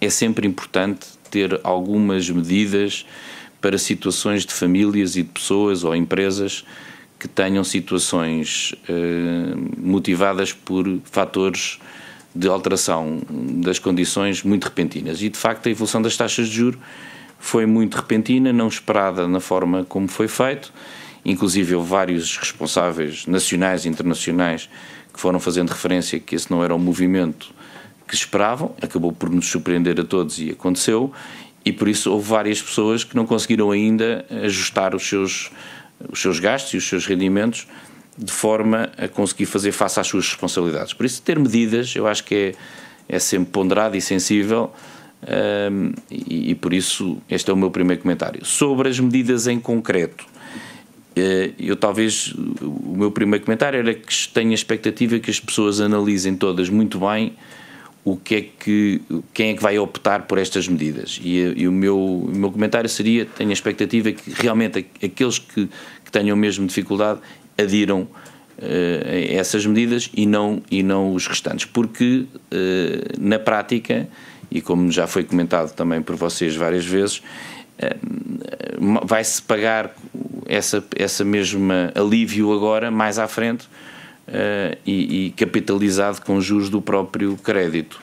é sempre importante ter algumas medidas para situações de famílias e de pessoas ou empresas que tenham situações eh, motivadas por fatores de alteração das condições muito repentinas. E de facto a evolução das taxas de juro foi muito repentina, não esperada na forma como foi feito. Inclusive houve vários responsáveis nacionais e internacionais que foram fazendo referência que esse não era um movimento que esperavam, acabou por nos surpreender a todos e aconteceu, e por isso houve várias pessoas que não conseguiram ainda ajustar os seus, os seus gastos e os seus rendimentos de forma a conseguir fazer face às suas responsabilidades. Por isso, ter medidas, eu acho que é, é sempre ponderado e sensível, um, e, e, por isso este é o meu primeiro comentário. Sobre as medidas em concreto, eh, eu talvez o meu primeiro comentário era que tenho a expectativa que as pessoas analisem todas muito bem o que é que, quem é que vai optar por estas medidas. E, e o, meu, o meu comentário seria, tenho a expectativa que realmente aqueles que, que tenham mesmo dificuldade adiram uh, essas medidas e não, e não os restantes, porque uh, na prática, e como já foi comentado também por vocês várias vezes, uh, vai-se pagar essa, essa mesma alívio agora, mais à frente, eh, e, e capitalizado com juros do próprio crédito.